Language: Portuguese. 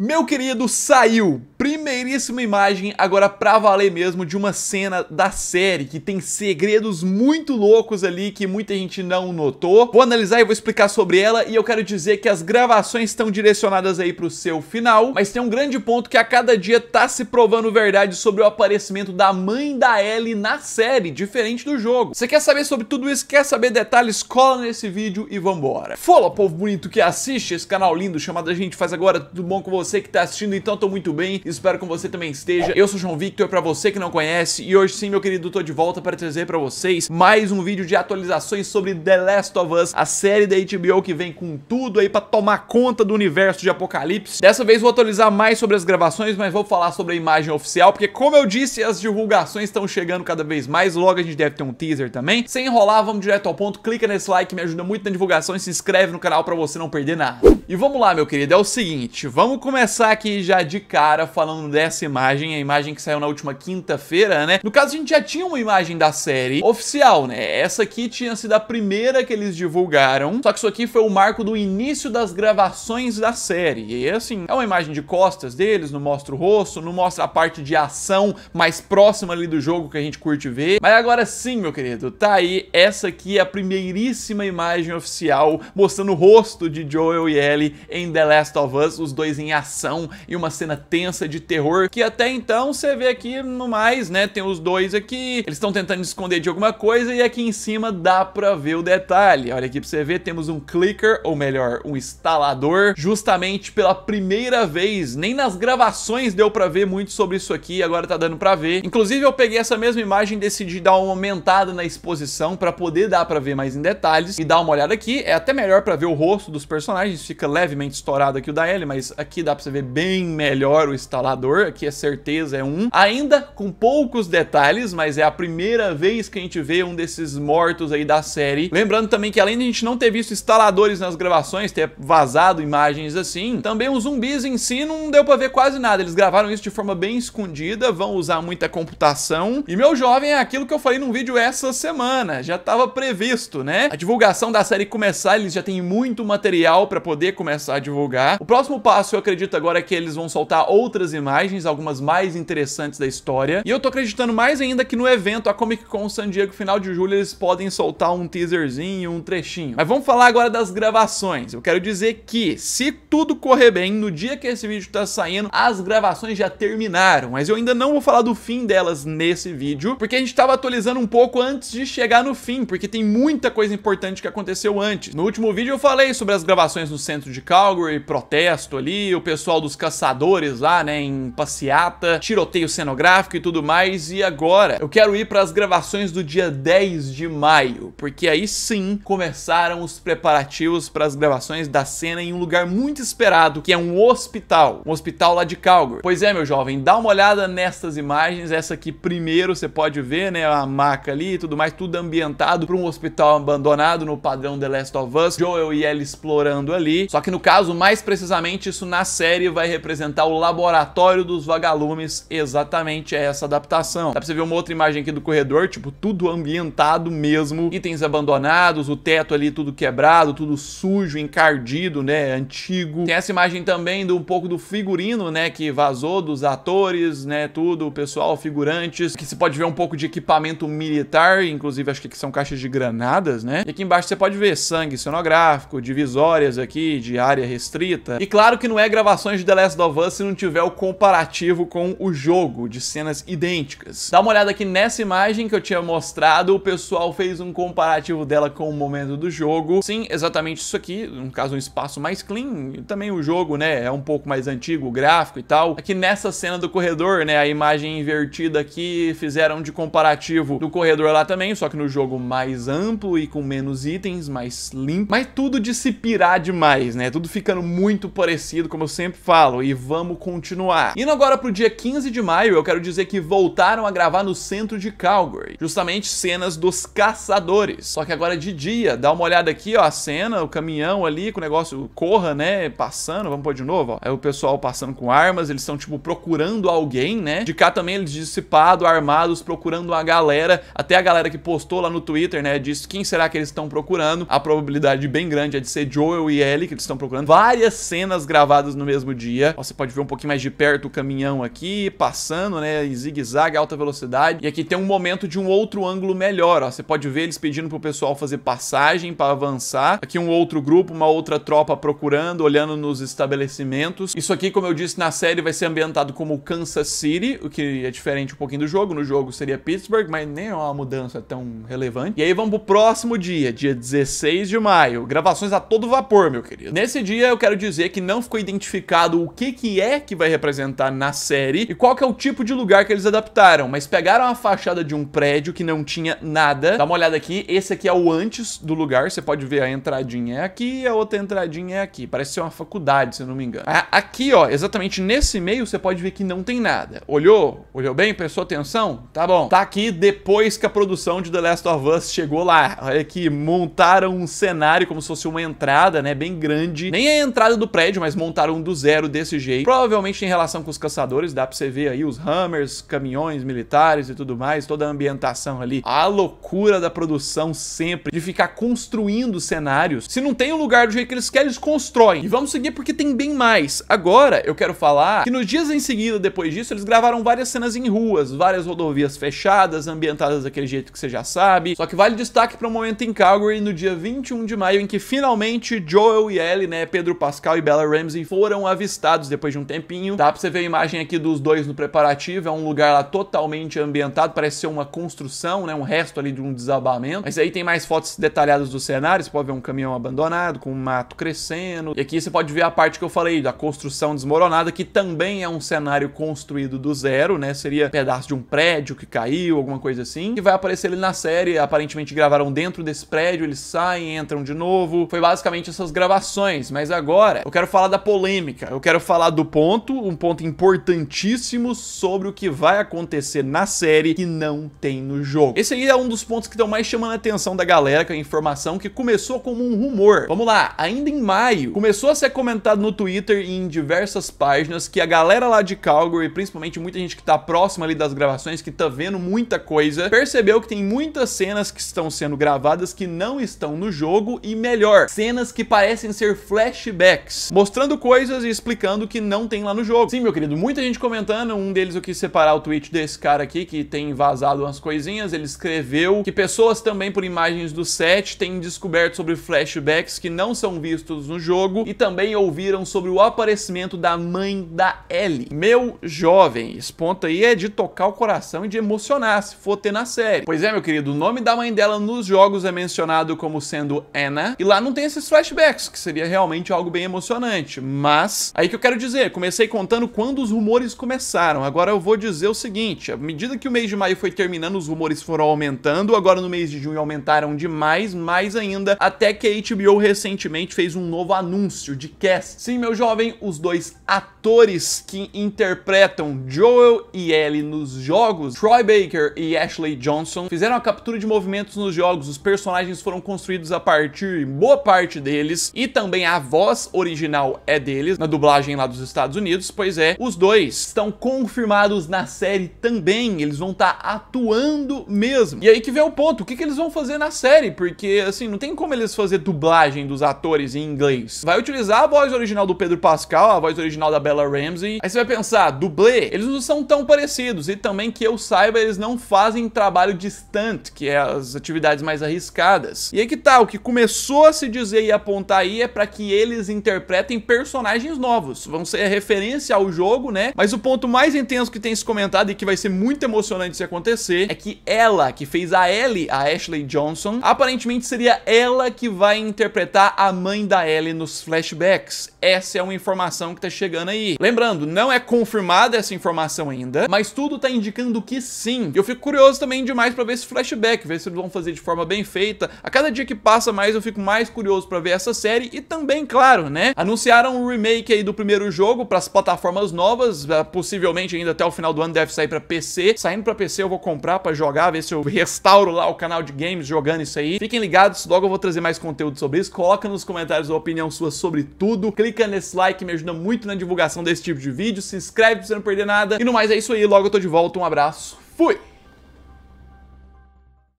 Meu querido, saiu! primeiríssima imagem, agora pra valer mesmo, de uma cena da série, que tem segredos muito loucos ali que muita gente não notou. Vou analisar e vou explicar sobre ela, e eu quero dizer que as gravações estão direcionadas aí pro seu final, mas tem um grande ponto que a cada dia tá se provando verdade sobre o aparecimento da mãe da Ellie na série, diferente do jogo. Você quer saber sobre tudo isso, quer saber detalhes, cola nesse vídeo e vambora. Fala, povo bonito que assiste esse canal lindo chamado A Gente Faz Agora, tudo bom com você que tá assistindo? Então tô muito bem, Espero que você também esteja. Eu sou João Victor, pra você que não conhece. E hoje sim, meu querido, tô de volta para trazer pra vocês mais um vídeo de atualizações sobre The Last of Us, a série da HBO que vem com tudo aí pra tomar conta do universo de Apocalipse. Dessa vez vou atualizar mais sobre as gravações, mas vou falar sobre a imagem oficial, porque como eu disse, as divulgações estão chegando cada vez mais. Logo a gente deve ter um teaser também. Sem enrolar, vamos direto ao ponto. Clica nesse like, me ajuda muito na divulgação e se inscreve no canal pra você não perder nada. E vamos lá, meu querido, é o seguinte, vamos começar aqui já de cara falando falando dessa imagem, a imagem que saiu na última quinta-feira, né? No caso, a gente já tinha uma imagem da série oficial, né? Essa aqui tinha sido a primeira que eles divulgaram, só que isso aqui foi o marco do início das gravações da série. E assim, é uma imagem de costas deles, não mostra o rosto, não mostra a parte de ação mais próxima ali do jogo que a gente curte ver. Mas agora sim, meu querido, tá aí. Essa aqui é a primeiríssima imagem oficial mostrando o rosto de Joel e Ellie em The Last of Us, os dois em ação e uma cena tensa de terror, que até então você vê aqui no mais, né? Tem os dois aqui, eles estão tentando esconder de alguma coisa e aqui em cima dá pra ver o detalhe. Olha aqui pra você ver, temos um clicker, ou melhor, um instalador, justamente pela primeira vez. Nem nas gravações deu pra ver muito sobre isso aqui, agora tá dando pra ver. Inclusive eu peguei essa mesma imagem e decidi dar uma aumentada na exposição pra poder dar pra ver mais em detalhes e dar uma olhada aqui. É até melhor pra ver o rosto dos personagens, fica levemente estourado aqui o da Ellie, mas aqui dá pra você ver bem melhor o instalador instalador, aqui é certeza, é um. Ainda com poucos detalhes, mas é a primeira vez que a gente vê um desses mortos aí da série. Lembrando também que além de a gente não ter visto instaladores nas gravações, ter vazado imagens assim, também os zumbis em si não deu pra ver quase nada. Eles gravaram isso de forma bem escondida, vão usar muita computação. E meu jovem, é aquilo que eu falei num vídeo essa semana, já tava previsto, né? A divulgação da série começar, eles já têm muito material para poder começar a divulgar. O próximo passo, eu acredito agora, é que eles vão soltar outras imagens, algumas mais interessantes da história. E eu tô acreditando mais ainda que no evento, a Comic Con San Diego, final de julho, eles podem soltar um teaserzinho, um trechinho. Mas vamos falar agora das gravações. Eu quero dizer que, se tudo correr bem, no dia que esse vídeo tá saindo, as gravações já terminaram. Mas eu ainda não vou falar do fim delas nesse vídeo, porque a gente tava atualizando um pouco antes de chegar no fim, porque tem muita coisa importante que aconteceu antes. No último vídeo eu falei sobre as gravações no centro de Calgary, protesto ali, o pessoal dos caçadores lá, né, em passeata, tiroteio cenográfico e tudo mais. E agora eu quero ir para as gravações do dia 10 de maio, porque aí sim começaram os preparativos para as gravações da cena em um lugar muito esperado, que é um hospital, um hospital lá de Calgary. Pois é, meu jovem, dá uma olhada nestas imagens. Essa aqui primeiro você pode ver, né, a maca ali e tudo mais, tudo ambientado para um hospital abandonado no padrão The Last of Us. Joel e Ellie explorando ali. Só que no caso, mais precisamente, isso na série vai representar o laboratório laboratório dos Vagalumes, exatamente essa adaptação. Dá pra você ver uma outra imagem aqui do corredor, tipo, tudo ambientado mesmo, itens abandonados, o teto ali tudo quebrado, tudo sujo, encardido, né, antigo. Tem essa imagem também do um pouco do figurino, né, que vazou dos atores, né, tudo, o pessoal, figurantes, que se pode ver um pouco de equipamento militar, inclusive acho que aqui são caixas de granadas, né? E aqui embaixo você pode ver sangue cenográfico, divisórias aqui, de área restrita. E claro que não é gravações de The Last of Us se não tiver o comparativo com o jogo, de cenas idênticas. Dá uma olhada aqui nessa imagem que eu tinha mostrado, o pessoal fez um comparativo dela com o momento do jogo. Sim, exatamente isso aqui, no caso um espaço mais clean, também o jogo, né, é um pouco mais antigo, gráfico e tal. Aqui nessa cena do corredor, né, a imagem invertida aqui, fizeram de comparativo do corredor lá também, só que no jogo mais amplo e com menos itens, mais limpo, mas tudo de se pirar demais, né, tudo ficando muito parecido, como eu sempre falo, e vamos continuar no Indo agora pro dia 15 de maio, eu quero dizer que voltaram a gravar no centro de Calgary, justamente cenas dos caçadores. Só que agora é de dia, dá uma olhada aqui, ó, a cena, o caminhão ali com o negócio corra, né, passando, vamos pôr de novo, ó. É o pessoal passando com armas, eles estão tipo procurando alguém, né? De cá também eles dissipados, armados, procurando a galera, até a galera que postou lá no Twitter, né, disse quem será que eles estão procurando. A probabilidade bem grande é de ser Joel e Ellie que eles estão procurando. Várias cenas gravadas no mesmo dia. Ó, você pode ver um pouquinho mais de de perto o caminhão aqui, passando, né, em zigue-zague, alta velocidade. E aqui tem um momento de um outro ângulo melhor, ó. Você pode ver eles pedindo pro pessoal fazer passagem para avançar. Aqui um outro grupo, uma outra tropa procurando, olhando nos estabelecimentos. Isso aqui, como eu disse na série, vai ser ambientado como Kansas City, o que é diferente um pouquinho do jogo. No jogo seria Pittsburgh, mas nem é uma mudança tão relevante. E aí vamos pro próximo dia, dia 16 de maio. Gravações a todo vapor, meu querido. Nesse dia eu quero dizer que não ficou identificado o que que é que vai apresentar na série e qual que é o tipo de lugar que eles adaptaram. Mas pegaram a fachada de um prédio que não tinha nada. Dá uma olhada aqui. Esse aqui é o antes do lugar. Você pode ver a entradinha é aqui e a outra entradinha é aqui. Parece ser uma faculdade, se eu não me engano. Aqui, ó, exatamente nesse meio, você pode ver que não tem nada. Olhou? Olhou bem? Prestou atenção? Tá bom. Tá aqui depois que a produção de The Last of Us chegou lá. Olha aqui, montaram um cenário como se fosse uma entrada, né? Bem grande. Nem a entrada do prédio, mas montaram do zero desse jeito. Provavelmente tem relação com os caçadores, dá pra você ver aí os hammers, caminhões militares e tudo mais, toda a ambientação ali. A loucura da produção sempre, de ficar construindo cenários. Se não tem o um lugar do jeito que eles querem, eles constroem. E vamos seguir porque tem bem mais. Agora, eu quero falar que nos dias em seguida, depois disso, eles gravaram várias cenas em ruas, várias rodovias fechadas, ambientadas daquele jeito que você já sabe. Só que vale destaque para um momento em Calgary, no dia 21 de maio, em que finalmente Joel e Ellie, né, Pedro Pascal e Bella Ramsey foram avistados depois de um tempinho, Dá para você ver a imagem aqui dos dois no preparativo, é um lugar lá totalmente ambientado, parece ser uma construção, né, um resto ali de um desabamento. Mas aí tem mais fotos detalhadas do cenário, você pode ver um caminhão abandonado, com um mato crescendo. E aqui você pode ver a parte que eu falei da construção desmoronada, que também é um cenário construído do zero, né? Seria um pedaço de um prédio que caiu, alguma coisa assim. E vai aparecer ali na série, aparentemente gravaram dentro desse prédio, eles saem, entram de novo. Foi basicamente essas gravações, mas agora eu quero falar da polêmica, eu quero falar do ponto, um ponto importantíssimo sobre o que vai acontecer na série que não tem no jogo. Esse aí é um dos pontos que estão mais chamando a atenção da galera, que é a informação que começou como um rumor. Vamos lá, ainda em maio, começou a ser comentado no Twitter e em diversas páginas que a galera lá de Calgary, principalmente muita gente que tá próxima ali das gravações, que tá vendo muita coisa, percebeu que tem muitas cenas que estão sendo gravadas que não estão no jogo e melhor, cenas que parecem ser flashbacks, mostrando coisas e explicando que não tem lá no jogo jogo. Sim, meu querido, muita gente comentando. Um deles eu quis separar o tweet desse cara aqui, que tem vazado umas coisinhas. Ele escreveu que pessoas também, por imagens do set, têm descoberto sobre flashbacks que não são vistos no jogo e também ouviram sobre o aparecimento da mãe da Ellie. Meu jovem, esse ponto aí é de tocar o coração e de emocionar, se for ter na série. Pois é, meu querido, o nome da mãe dela nos jogos é mencionado como sendo Anna, e lá não tem esses flashbacks, que seria realmente algo bem emocionante. Mas, aí que eu quero dizer, comecei contando perguntando quando os rumores começaram. Agora eu vou dizer o seguinte: à medida que o mês de maio foi terminando, os rumores foram aumentando. Agora no mês de junho aumentaram demais, mais ainda, até que a HBO recentemente fez um novo anúncio de cast. Sim, meu jovem, os dois atores que interpretam Joel e Ellie nos jogos, Troy Baker e Ashley Johnson, fizeram a captura de movimentos nos jogos. Os personagens foram construídos a partir, boa parte deles, e também a voz original é deles, na dublagem lá dos Estados Unidos. Pois é, os dois estão confirmados na série também, eles vão estar tá atuando mesmo. E aí que vem o ponto, o que, que eles vão fazer na série? Porque, assim, não tem como eles fazer dublagem dos atores em inglês. Vai utilizar a voz original do Pedro Pascal, a voz original da Bella Ramsey. Aí você vai pensar, dublê? Eles não são tão parecidos e também que eu saiba, eles não fazem trabalho de stunt, que é as atividades mais arriscadas. E aí que tá, o que começou a se dizer e apontar aí é para que eles interpretem personagens novos. Vão ser referências sequência o jogo, né? Mas o ponto mais intenso que tem se comentado e que vai ser muito emocionante se acontecer é que ela, que fez a Ellie, a Ashley Johnson, aparentemente seria ela que vai interpretar a mãe da Ellie nos flashbacks. Essa é uma informação que tá chegando aí. Lembrando, não é confirmada essa informação ainda, mas tudo tá indicando que sim. Eu fico curioso também demais para ver esse flashback, ver se eles vão fazer de forma bem feita. A cada dia que passa mais, eu fico mais curioso para ver essa série e também, claro, né? Anunciaram o um remake aí do primeiro jogo para as plataformas plataformas novas, eh, possivelmente ainda até o final do ano deve sair para PC. Saindo para PC eu vou comprar para jogar, ver se eu restauro lá o canal de games jogando isso aí. Fiquem ligados, logo eu vou trazer mais conteúdo sobre isso. Coloca nos comentários a opinião sua sobre tudo. Clica nesse like, me ajuda muito na divulgação desse tipo de vídeo. Se inscreve para você não perder nada. E no mais é isso aí, logo eu tô de volta. Um abraço. Fui!